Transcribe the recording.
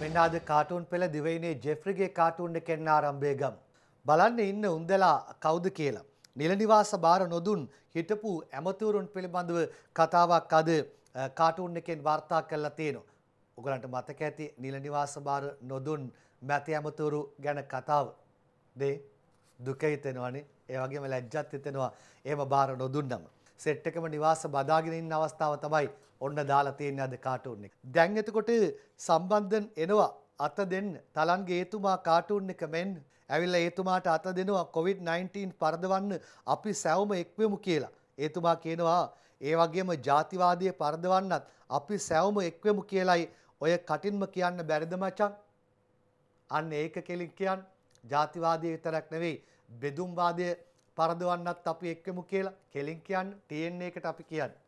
මෙන්න අද කාටුන් පෙළ දිවයිනේ ජෙෆ්‍රිගේ කාටුන් එකෙන් ආරම්භය ගම්. බලන්න ඉන්න උන්දලා කවුද කියලා. නිලනිවාස බාර නොදුන් හිටපු ඇමතුවරුන් පිළිබඳව කතාවක් අද කාටුන් එකෙන් වාර්තා කරලා තියෙනවා. ඔගලන්ට මතක ඇති නිලනිවාස බාර නොදුන් මැති ඇමතුවරු ගැන කතාව. දේ දුක හිතෙනවනේ ඒ වගේම ලැජ්ජත් හිතෙනවා එහෙම බාර නොදුන්නම. සෙට් එකම නිවාස බදාගෙන ඉන්න අවස්ථාව තමයි ඔන්න දාලා තියෙන්නේ අද කාටුන් එක. දැන් එතකොට සම්බන්ධන් එනවා අත දෙන්න තලන්ගේ ඒතුමා කාටුන් එක මෙන් ඇවිල්ලා ඒතුමාට අත දෙනවා COVID-19 පරදවන්න අපි සැවම එක්වෙමු කියලා. ඒතුමා කියනවා ඒ වගේම ජාතිවාදය පරදවන්නත් අපි සැවම එක්වෙමු කියලයි ඔය කටින්ම කියන්න බැරිද මචං? අන්න ඒක කෙලින් කියන් ජාතිවාදය විතරක් නෙවෙයි බෙදුම්වාදය පරදවන්නත් අපි එක්කමු කියලා කෙලින් කියන්න තියෙන එකට අපි කියන්නේ.